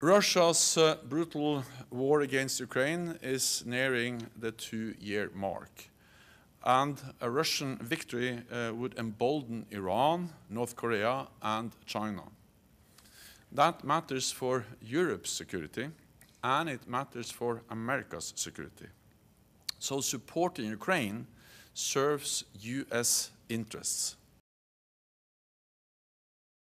Russia's uh, brutal war against Ukraine is nearing the two year mark. And a Russian victory uh, would embolden Iran, North Korea, and China. That matters for Europe's security, and it matters for America's security. So supporting Ukraine serves US interests.